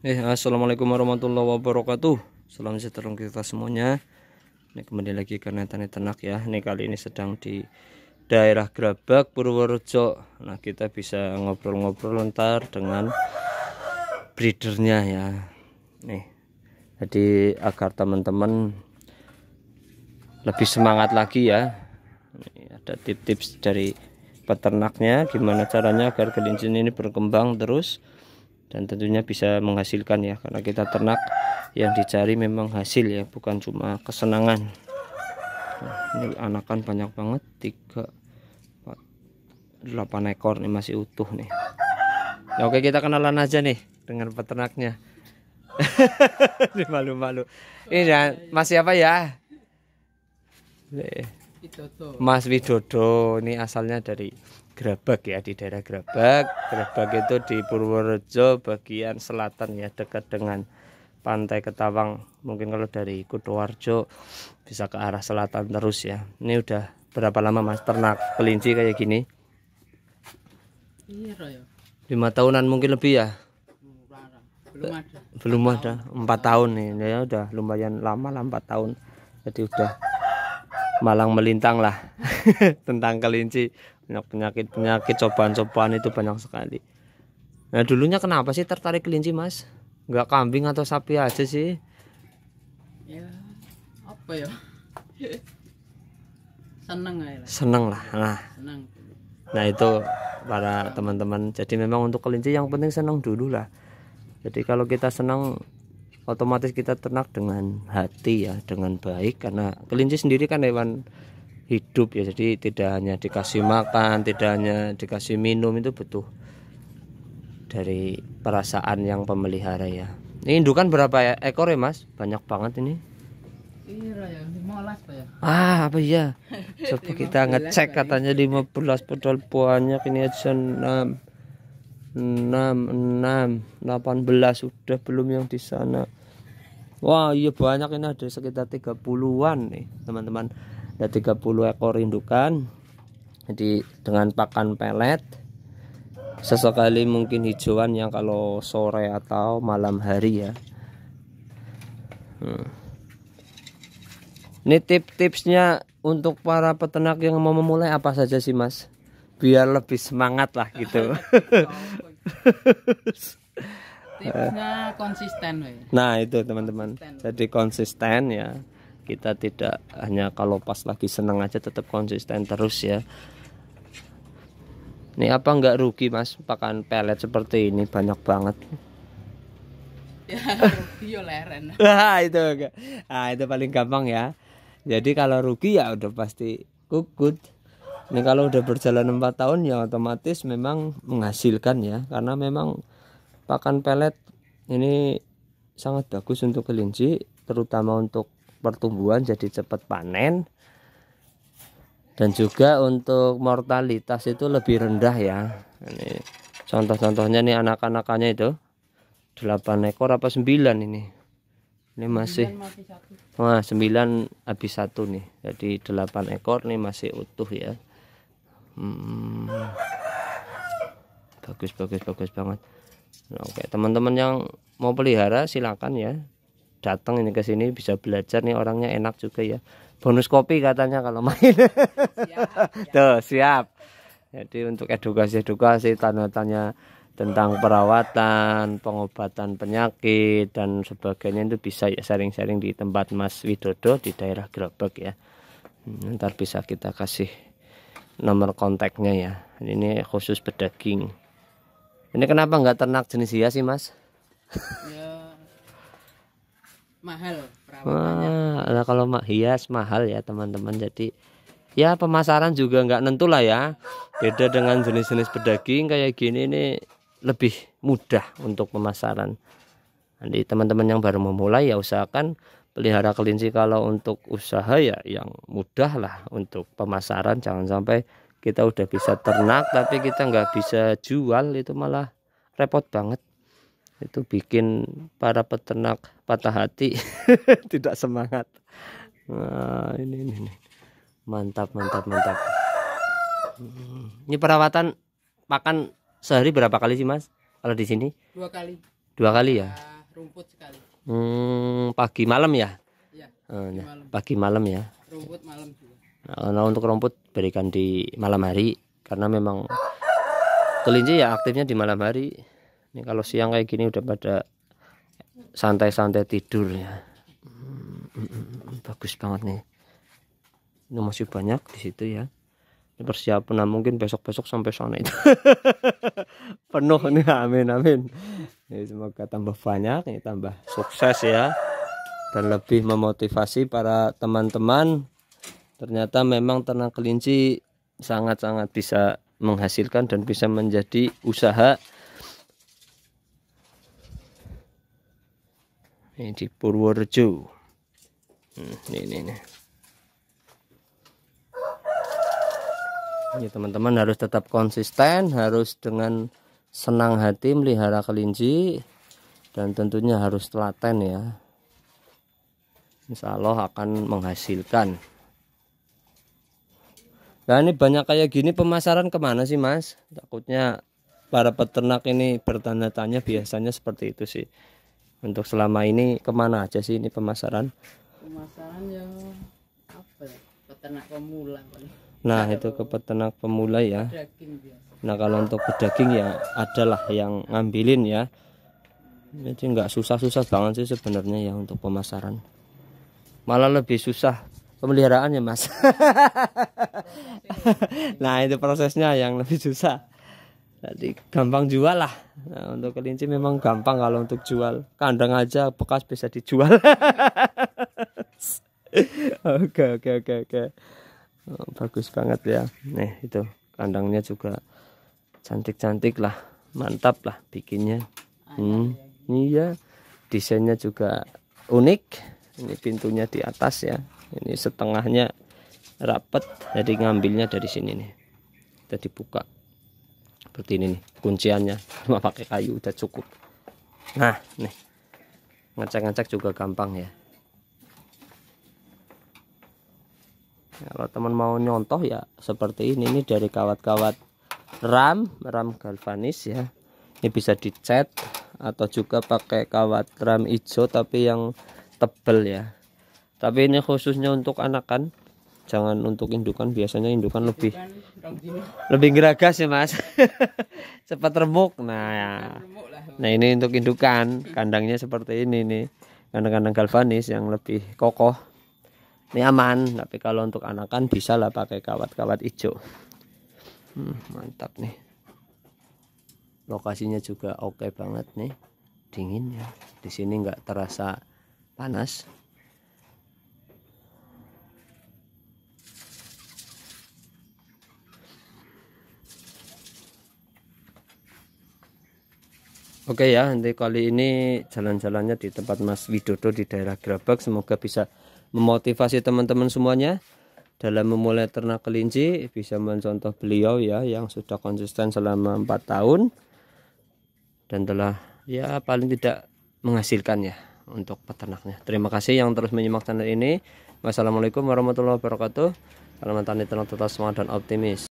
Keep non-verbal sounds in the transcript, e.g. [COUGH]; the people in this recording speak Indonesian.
Eh, assalamualaikum warahmatullahi wabarakatuh. Salam sejahtera untuk kita semuanya. Ini kembali lagi ke netani ternak ya. Ini kali ini sedang di daerah Grabak Purworejo. Nah, kita bisa ngobrol-ngobrol ntar dengan breedernya ya. Nih. Jadi agar teman-teman lebih semangat lagi ya. Ini ada tips-tips dari peternaknya gimana caranya agar kelinci ini berkembang terus dan tentunya bisa menghasilkan ya karena kita ternak yang dicari memang hasil ya bukan cuma kesenangan nah, ini anakan banyak banget tiga, 4 8 ekor nih masih utuh nih ya, oke kita kenalan aja nih dengan peternaknya [LAUGHS] malu-malu ini ya masih apa ya Mas Widodo ini asalnya dari Grabag ya di daerah Grabag. Grabag itu di Purworejo bagian selatan ya dekat dengan Pantai Ketawang. Mungkin kalau dari Kutoarjo bisa ke arah selatan terus ya. Ini udah berapa lama Mas ternak kelinci kayak gini? Iya, Lima tahunan mungkin lebih ya. Belum ada. Belum ada. Empat tahun nih. Ya udah lumayan lama lah empat tahun. Jadi udah malang melintang lah [LAUGHS] tentang kelinci banyak nah, penyakit penyakit cobaan cobaan itu banyak sekali nah dulunya kenapa sih tertarik kelinci mas nggak kambing atau sapi aja sih ya apa ya [LAUGHS] seneng lah seneng lah nah seneng. nah itu para teman-teman jadi memang untuk kelinci yang penting senang dulu lah jadi kalau kita senang otomatis kita ternak dengan hati ya dengan baik karena kelinci sendiri kan hewan hidup ya jadi tidak hanya dikasih makan tidak hanya dikasih minum itu butuh dari perasaan yang pemelihara ya ini indukan berapa ya ekor ya mas banyak banget ini iya, ya, ya. Ah apa ya? [LAUGHS] Coba kita ngecek ya. katanya 15 pedal banyak ini aja 6 6 6 18 sudah belum yang di sana. Wah, iya banyak ini ada sekitar 30-an nih, teman-teman ada 30 ekor indukan jadi dengan pakan pelet sesekali mungkin hijauan yang kalau sore atau malam hari ya hmm. ini tips-tipsnya untuk para peternak yang mau memulai apa saja sih mas biar lebih semangat lah gitu [LAUGHS] oh, [LAUGHS] tipsnya konsisten nah itu teman-teman jadi konsisten ya kita tidak hanya kalau pas lagi seneng aja tetap konsisten terus ya ini apa enggak rugi mas pakan pelet seperti ini banyak banget ya [LAUGHS] rugi [LAUGHS] nah, itu nah, itu paling gampang ya jadi kalau rugi ya udah pasti kukut ini kalau udah berjalan 4 tahun ya otomatis memang menghasilkan ya karena memang pakan pelet ini sangat bagus untuk kelinci terutama untuk pertumbuhan jadi cepat panen dan juga untuk mortalitas itu lebih rendah ya ini contoh-contohnya nih anak-anakannya itu 8 ekor apa 9 ini ini masih wah 9 habis satu nih jadi 8 ekor nih masih utuh ya bagus hmm. bagus bagus bagus banget Oke teman-teman yang mau pelihara silakan ya datang ini ke sini bisa belajar nih orangnya enak juga ya bonus kopi katanya kalau main siap, tuh siap jadi untuk edukasi-edukasi tanya-tanya tentang perawatan pengobatan penyakit dan sebagainya itu bisa ya sharing-sharing di tempat Mas Widodo di daerah Grebek ya hmm, ntar bisa kita kasih nomor kontaknya ya ini khusus pedaging ini kenapa nggak ternak jenis hias sih mas ya mahal perawatannya. Wah, nah kalau hias mahal ya teman-teman. Jadi ya pemasaran juga nggak nentu lah ya. Beda dengan jenis-jenis pedaging kayak gini ini lebih mudah untuk pemasaran. Jadi teman-teman yang baru memulai ya usahakan pelihara kelinci kalau untuk usaha ya yang mudah lah untuk pemasaran. Jangan sampai kita udah bisa ternak tapi kita nggak bisa jual itu malah repot banget. Itu bikin para peternak patah hati [LAUGHS] tidak semangat nah, ini, ini ini mantap mantap mantap hmm. ini perawatan makan sehari berapa kali sih mas kalau di sini dua kali dua kali ya, iya, rumput sekali hmm, pagi malam ya, ya pagi, malam. ya rumput malam juga nah, nah untuk rumput berikan di malam hari karena memang kelinci ya aktifnya di malam hari ini kalau siang kayak gini udah pada santai-santai tidur ya hmm, bagus banget nih ini masih banyak di situ ya ini persiapan nah, mungkin besok-besok sampai sana itu [LAUGHS] penuh nih amin amin ini semoga tambah banyak ini tambah sukses ya dan lebih memotivasi para teman-teman ternyata memang ternak kelinci sangat-sangat bisa menghasilkan dan bisa menjadi usaha ini di Purworejo hmm, ini ini ini teman-teman harus tetap konsisten harus dengan senang hati melihara kelinci dan tentunya harus telaten ya Insya Allah akan menghasilkan nah ini banyak kayak gini pemasaran kemana sih mas takutnya para peternak ini bertanya-tanya biasanya seperti itu sih untuk selama ini kemana aja sih ini pemasaran pemasaran ya apa ya peternak pemula paling nah ada itu ke peternak pemula ya nah kalau untuk pedaging ya adalah yang ngambilin ya jadi nggak susah-susah banget sih sebenarnya ya untuk pemasaran malah lebih susah pemeliharaannya mas [LAUGHS] nah itu prosesnya yang lebih susah jadi gampang jual lah nah, untuk kelinci memang gampang kalau untuk jual kandang aja bekas bisa dijual [LAUGHS] oke oke oke oke oh, bagus banget ya nih itu kandangnya juga cantik cantik lah mantap lah bikinnya hmm, iya desainnya juga unik ini pintunya di atas ya ini setengahnya rapet jadi ngambilnya dari sini nih Tadi buka seperti ini nih kunciannya cuma pakai kayu udah cukup nah nih ngecek-ngecek juga gampang ya kalau teman mau nyontoh ya seperti ini ini dari kawat-kawat ram ram galvanis ya ini bisa dicet atau juga pakai kawat ram hijau tapi yang tebel ya tapi ini khususnya untuk anakan jangan untuk indukan biasanya indukan lebih lebih geragas ya mas [LAUGHS] cepat remuk nah ya. nah ini untuk indukan kandangnya seperti ini nih kandang-kandang galvanis yang lebih kokoh ini aman tapi kalau untuk anakan bisa lah pakai kawat-kawat hijau hmm, mantap nih lokasinya juga oke okay banget nih dingin ya di sini nggak terasa panas Oke ya, nanti kali ini jalan-jalannya di tempat Mas Widodo di daerah Grabak. Semoga bisa memotivasi teman-teman semuanya dalam memulai ternak kelinci bisa mencontoh beliau ya yang sudah konsisten selama empat tahun dan telah ya paling tidak menghasilkan ya untuk peternaknya. Terima kasih yang terus menyimak channel ini. Wassalamualaikum warahmatullahi wabarakatuh. Selamat tani ternak tetap semangat dan optimis.